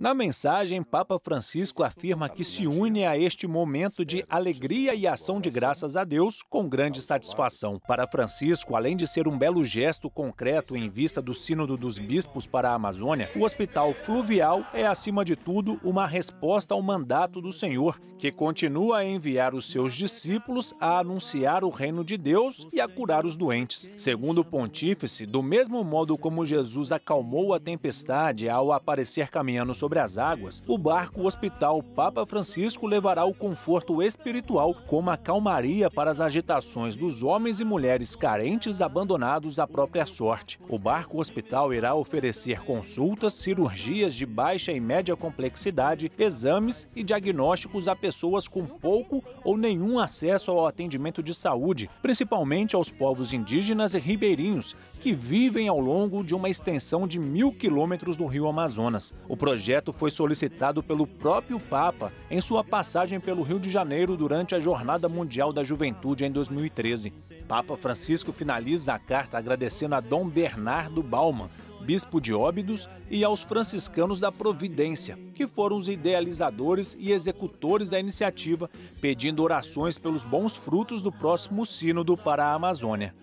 Na mensagem, Papa Francisco afirma que se une a este momento de alegria e ação de graças a Deus com grande satisfação. Para Francisco, além de ser um belo gesto concreto em vista do Sínodo dos Bispos para a Amazônia, o Hospital Fluvial é, acima de tudo, uma resposta ao mandato do Senhor, que continua a enviar os seus discípulos a anunciar o reino de Deus e a curar os doentes. Segundo o pontífice, do mesmo modo como Jesus acalmou a tempestade ao aparecer caminhando sobre sobre as águas, o barco Hospital Papa Francisco levará o conforto espiritual como a calmaria para as agitações dos homens e mulheres carentes abandonados à própria sorte. O barco Hospital irá oferecer consultas, cirurgias de baixa e média complexidade, exames e diagnósticos a pessoas com pouco ou nenhum acesso ao atendimento de saúde, principalmente aos povos indígenas e ribeirinhos, que vivem ao longo de uma extensão de mil quilômetros do rio Amazonas. O projeto projeto foi solicitado pelo próprio Papa em sua passagem pelo Rio de Janeiro durante a Jornada Mundial da Juventude em 2013. Papa Francisco finaliza a carta agradecendo a Dom Bernardo Bauman, bispo de Óbidos, e aos franciscanos da Providência, que foram os idealizadores e executores da iniciativa, pedindo orações pelos bons frutos do próximo Sínodo para a Amazônia.